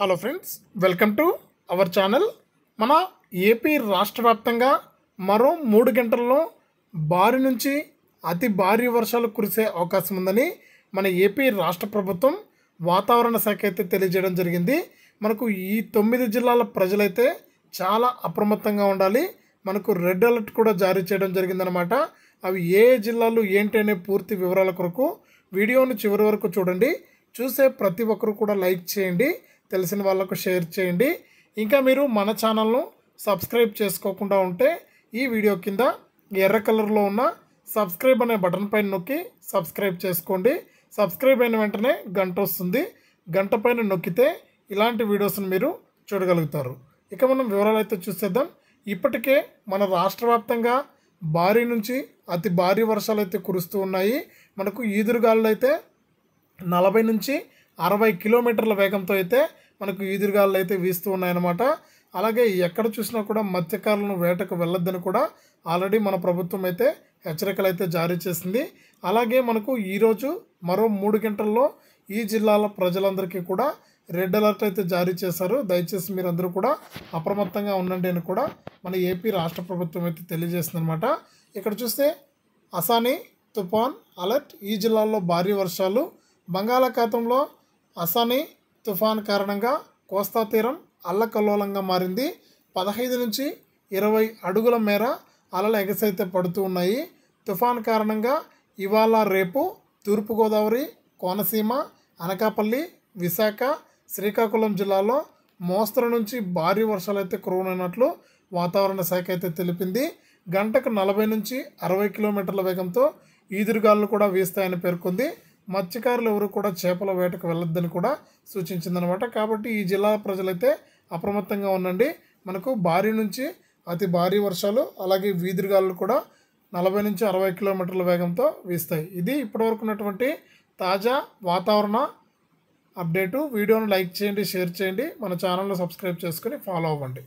hello friends welcome to our channel మన AP రాష్ట్ర వ్యాప్తంగా మరో మూడు గంటల్లో భారీ నుంచి అతి భారీ వర్షాలు కురిసే అవకాశం ఉందని మన ఏపీ రాష్ట్ర ప్రభుత్వం వాతావరణ శాఖ అయితే తెలియజేయడం జరిగింది మనకు ఈ తొమ్మిది జిల్లాల ప్రజలైతే చాలా అప్రమత్తంగా ఉండాలి మనకు రెడ్ అలర్ట్ కూడా జారీ చేయడం జరిగిందనమాట అవి ఏ జిల్లాలు ఏంటి అనే పూర్తి వివరాల కొరకు వీడియోను చివరి వరకు చూడండి చూసే ప్రతి ఒక్కరు కూడా లైక్ చేయండి తెలిసిన వాళ్ళకు షేర్ చేయండి ఇంకా మీరు మన ఛానల్ను సబ్స్క్రైబ్ చేసుకోకుండా ఉంటే ఈ వీడియో కింద ఎర్ర కలర్లో ఉన్న సబ్స్క్రైబ్ అనే బటన్ పైన నొక్కి సబ్స్క్రైబ్ చేసుకోండి సబ్స్క్రైబ్ అయిన వెంటనే గంట వస్తుంది గంట పైన నొక్కితే ఇలాంటి వీడియోస్ని మీరు చూడగలుగుతారు ఇక మనం వివరాలు అయితే చూసేద్దాం ఇప్పటికే మన రాష్ట్ర భారీ నుంచి అతి భారీ వర్షాలు అయితే కురుస్తూ ఉన్నాయి మనకు ఈదురుగాళ్ళు అయితే నలభై నుంచి అరవై కిలోమీటర్ల వేగంతో అయితే మనకు ఈదురుగాలు అయితే వీస్తూ ఉన్నాయన్నమాట అలాగే ఎక్కడ చూసినా కూడా మత్స్యకారులను వేటకు వెళ్ళొద్దని కూడా ఆల్రెడీ మన ప్రభుత్వం అయితే హెచ్చరికలు అయితే జారీ చేసింది అలాగే మనకు ఈరోజు మరో మూడు గంటల్లో ఈ జిల్లాల ప్రజలందరికీ కూడా రెడ్ అలర్ట్ అయితే జారీ చేశారు దయచేసి మీరందరూ కూడా అప్రమత్తంగా ఉండండి అని కూడా మన ఏపీ రాష్ట్ర ప్రభుత్వం అయితే తెలియజేసింది అనమాట ఇక్కడ చూస్తే అసాని తుఫాన్ అలర్ట్ ఈ జిల్లాల్లో భారీ వర్షాలు బంగాళాఖాతంలో అసాని తుఫాన్ కారణంగా కోస్తా తీరం అల్లకల్లోలంగా మారింది పదహైదు నుంచి ఇరవై అడుగుల మేర అలలు ఎగసైతే పడుతూ ఉన్నాయి తుఫాన్ కారణంగా ఇవాళ రేపు తూర్పుగోదావరి కోనసీమ అనకాపల్లి విశాఖ శ్రీకాకుళం జిల్లాలో మోస్తరు నుంచి భారీ వర్షాలు అయితే కురవనున్నట్లు వాతావరణ శాఖ అయితే తెలిపింది గంటకు నలభై నుంచి అరవై కిలోమీటర్ల వేగంతో ఈదురుగాలు కూడా వీస్తాయని పేర్కొంది మత్స్యకారులు ఎవరు కూడా చేపల వేటకు వెళ్ళొద్దని కూడా సూచించిందనమాట కాబట్టి ఈ జిల్లా ప్రజలైతే అప్రమత్తంగా ఉండండి మనకు భారీ నుంచి అతి భారీ వర్షాలు అలాగే వీధిగాలు కూడా నలభై నుంచి అరవై కిలోమీటర్ల వేగంతో వీస్తాయి ఇది ఇప్పటివరకు ఉన్నటువంటి తాజా వాతావరణ అప్డేటు వీడియోను లైక్ చేయండి షేర్ చేయండి మన ఛానల్ను సబ్స్క్రైబ్ చేసుకుని ఫాలో అవ్వండి